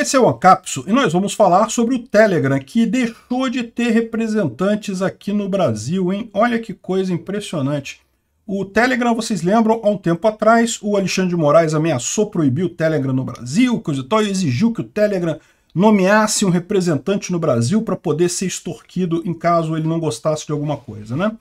Esse é o Ancapso e nós vamos falar sobre o Telegram, que deixou de ter representantes aqui no Brasil, hein? Olha que coisa impressionante. O Telegram, vocês lembram, há um tempo atrás, o Alexandre de Moraes ameaçou proibir o Telegram no Brasil, coisa e tal, e exigiu que o Telegram nomeasse um representante no Brasil para poder ser extorquido em caso ele não gostasse de alguma coisa, né?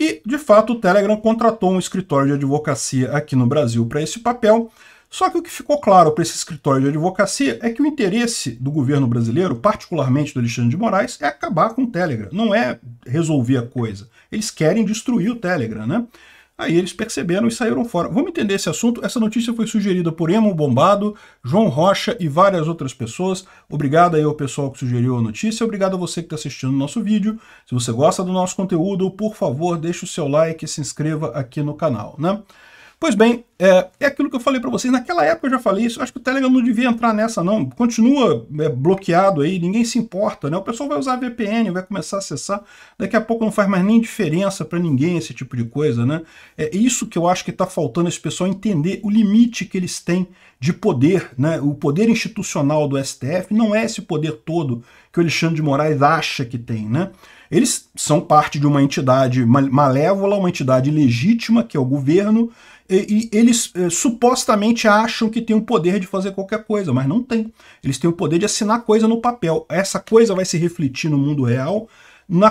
E, de fato, o Telegram contratou um escritório de advocacia aqui no Brasil para esse papel, só que o que ficou claro para esse escritório de advocacia é que o interesse do governo brasileiro, particularmente do Alexandre de Moraes, é acabar com o Telegram, não é resolver a coisa. Eles querem destruir o Telegram, né? Aí eles perceberam e saíram fora. Vamos entender esse assunto. Essa notícia foi sugerida por Emo Bombado, João Rocha e várias outras pessoas. Obrigado aí ao pessoal que sugeriu a notícia. Obrigado a você que está assistindo o nosso vídeo. Se você gosta do nosso conteúdo, por favor, deixe o seu like e se inscreva aqui no canal. Né? Pois bem, é, é aquilo que eu falei para vocês. Naquela época eu já falei isso. Acho que o Telegram não devia entrar nessa, não. Continua é, bloqueado aí, ninguém se importa, né? O pessoal vai usar VPN, vai começar a acessar. Daqui a pouco não faz mais nem diferença para ninguém esse tipo de coisa, né? É isso que eu acho que está faltando esse pessoal entender o limite que eles têm de poder, né? O poder institucional do STF não é esse poder todo que o Alexandre de Moraes acha que tem, né? Eles são parte de uma entidade malévola, uma entidade legítima, que é o governo, e, e eles eh, supostamente acham que tem o poder de fazer qualquer coisa, mas não tem. Eles têm o poder de assinar coisa no papel. Essa coisa vai se refletir no mundo real.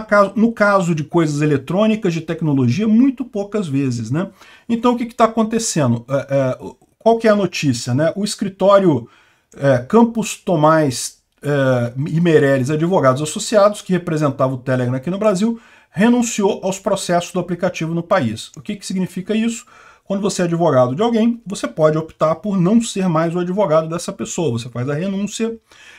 Caso, no caso de coisas eletrônicas, de tecnologia, muito poucas vezes. Né? Então, o que está acontecendo? É, é, qual que é a notícia? Né? O escritório é, Campos Tomás uh, e Meirelles Advogados Associados, que representava o Telegram aqui no Brasil, renunciou aos processos do aplicativo no país. O que, que significa isso? Quando você é advogado de alguém, você pode optar por não ser mais o advogado dessa pessoa. Você faz a renúncia.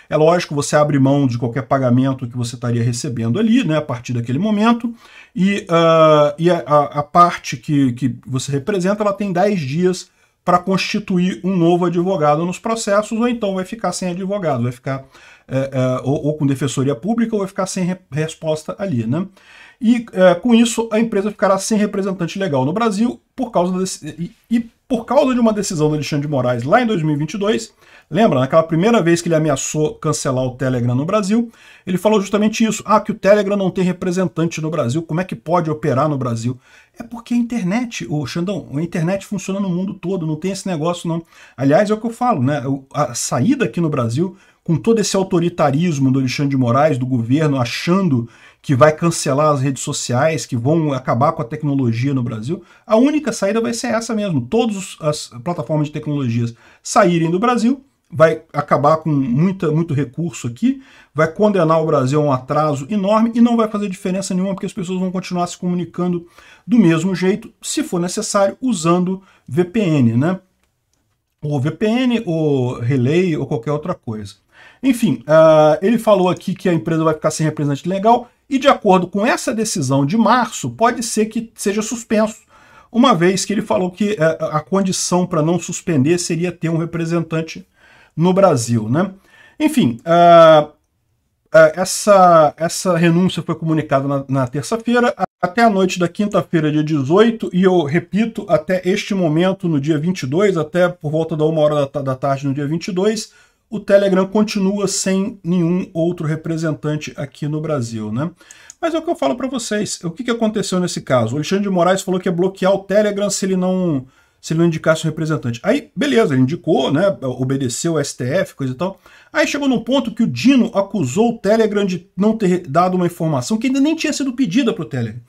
É lógico, você abre mão de qualquer pagamento que você estaria recebendo ali, né, a partir daquele momento. E, uh, e a, a, parte que, que você representa, ela tem 10 dias para constituir um novo advogado nos processos, ou então vai ficar sem advogado, vai ficar é, é, ou, ou, com defensoria pública, ou vai ficar sem re resposta ali, né? E é, com isso a empresa ficará sem representante legal no Brasil por causa desse. E, e por causa de uma decisão do Alexandre de Moraes lá em 2022. Lembra, naquela primeira vez que ele ameaçou cancelar o Telegram no Brasil, ele falou justamente isso. Ah, que o Telegram não tem representante no Brasil, como é que pode operar no Brasil? É porque a internet, o Xandão, a internet funciona no mundo todo, não tem esse negócio não. Aliás, é o que eu falo, né? A saída aqui no Brasil com todo esse autoritarismo do Alexandre de Moraes, do governo, achando que vai cancelar as redes sociais, que vão acabar com a tecnologia no Brasil, a única saída vai ser essa mesmo. Todas as plataformas de tecnologias saírem do Brasil, vai acabar com muita, muito recurso aqui, vai condenar o Brasil a um atraso enorme e não vai fazer diferença nenhuma porque as pessoas vão continuar se comunicando do mesmo jeito, se for necessário, usando VPN, né? ou VPN, ou Relay, ou qualquer outra coisa. Enfim, uh, ele falou aqui que a empresa vai ficar sem representante legal e, de acordo com essa decisão de março, pode ser que seja suspenso, uma vez que ele falou que uh, a condição para não suspender seria ter um representante no Brasil. Né? Enfim, uh, essa, essa renúncia foi comunicada na, na terça-feira. Até a noite da quinta-feira, dia 18, e eu repito, até este momento, no dia 22, até por volta da uma hora da, da tarde no dia 22, o Telegram continua sem nenhum outro representante aqui no Brasil, né? Mas é o que eu falo para vocês. O que, que aconteceu nesse caso? O Alexandre de Moraes falou que ia é bloquear o Telegram se ele não se ele não indicasse o representante. Aí, beleza, ele indicou, né, obedeceu o STF, coisa e tal. Aí chegou num ponto que o Dino acusou o Telegram de não ter dado uma informação que ainda nem tinha sido pedida para o Telegram.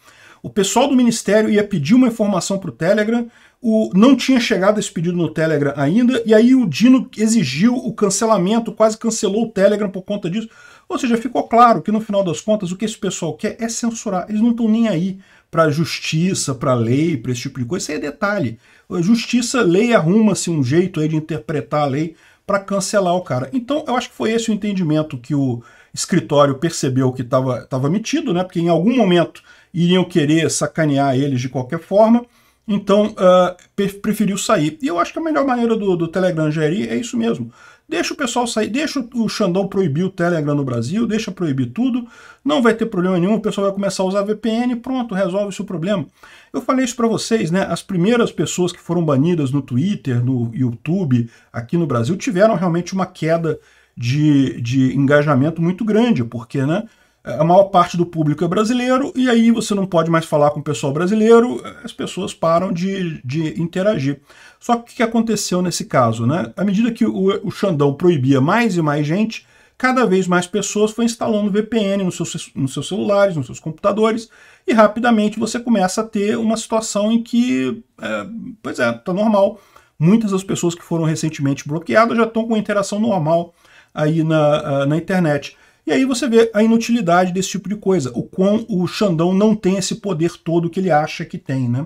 O pessoal do ministério ia pedir uma informação para o Telegram, o, não tinha chegado esse pedido no Telegram ainda, e aí o Dino exigiu o cancelamento, quase cancelou o Telegram por conta disso. Ou seja, ficou claro que no final das contas o que esse pessoal quer é censurar. Eles não estão nem aí para justiça, para lei, para esse tipo de coisa, isso aí é detalhe. Justiça, lei arruma-se um jeito aí de interpretar a lei para cancelar o cara. Então, eu acho que foi esse o entendimento que o escritório percebeu que estava metido, né? Porque em algum momento iriam querer sacanear eles de qualquer forma. Então, uh, preferiu sair. E eu acho que a melhor maneira do, do Telegram gerir é isso mesmo. Deixa o pessoal sair, deixa o Xandão proibir o Telegram no Brasil, deixa proibir tudo, não vai ter problema nenhum, o pessoal vai começar a usar VPN, pronto, resolve o seu problema. Eu falei isso para vocês, né? As primeiras pessoas que foram banidas no Twitter, no YouTube, aqui no Brasil, tiveram realmente uma queda de, de engajamento muito grande, porque, né? a maior parte do público é brasileiro, e aí você não pode mais falar com o pessoal brasileiro, as pessoas param de, de interagir. Só que o que aconteceu nesse caso? Né? À medida que o, o Xandão proibia mais e mais gente, cada vez mais pessoas foi instalando VPN nos seus, nos seus celulares, nos seus computadores, e rapidamente você começa a ter uma situação em que, é, pois é, tá normal. Muitas das pessoas que foram recentemente bloqueadas já estão com interação normal aí na, ah, na internet. E aí você vê a inutilidade desse tipo de coisa, o quão o Xandão não tem esse poder todo que ele acha que tem, né?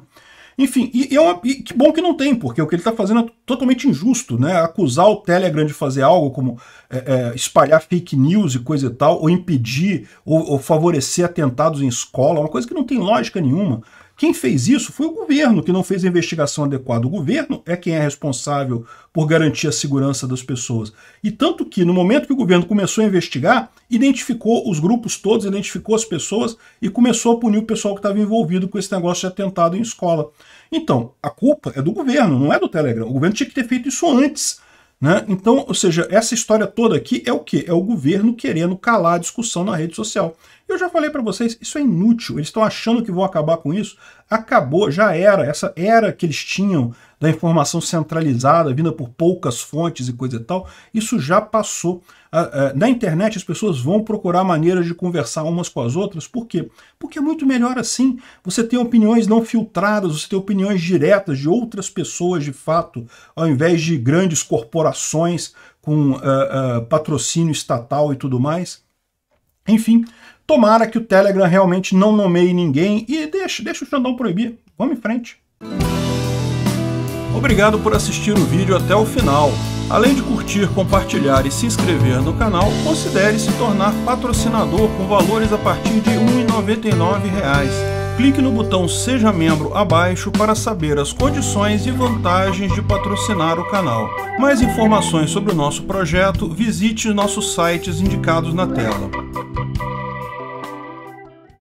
Enfim, e, é uma, e que bom que não tem, porque o que ele está fazendo é totalmente injusto, né? Acusar o Telegram de fazer algo como é, é, espalhar fake news e coisa e tal, ou impedir, ou, ou favorecer atentados em escola, uma coisa que não tem lógica nenhuma. Quem fez isso foi o governo, que não fez a investigação adequada. O governo é quem é responsável por garantir a segurança das pessoas. E tanto que, no momento que o governo começou a investigar, identificou os grupos todos, identificou as pessoas e começou a punir o pessoal que estava envolvido com esse negócio de atentado em escola. Então, a culpa é do governo, não é do Telegram. O governo tinha que ter feito isso antes. Né? Então, ou seja, essa história toda aqui é o quê? É o governo querendo calar a discussão na rede social. Eu já falei para vocês, isso é inútil. Eles estão achando que vão acabar com isso. Acabou, já era. Essa era que eles tinham da informação centralizada, vinda por poucas fontes e coisa e tal, isso já passou. Ah, ah, na internet as pessoas vão procurar maneiras de conversar umas com as outras. Por quê? Porque é muito melhor assim. Você tem opiniões não filtradas, você tem opiniões diretas de outras pessoas de fato, ao invés de grandes corporações com uh, uh, patrocínio estatal e tudo mais. Enfim, Tomara que o Telegram realmente não nomeie ninguém e deixa, deixa o Xandão proibir. Vamos em frente. Obrigado por assistir o vídeo até o final. Além de curtir, compartilhar e se inscrever no canal, considere se tornar patrocinador com valores a partir de R$ 1,99 clique no botão Seja Membro abaixo para saber as condições e vantagens de patrocinar o canal. Mais informações sobre o nosso projeto, visite nossos sites indicados na tela.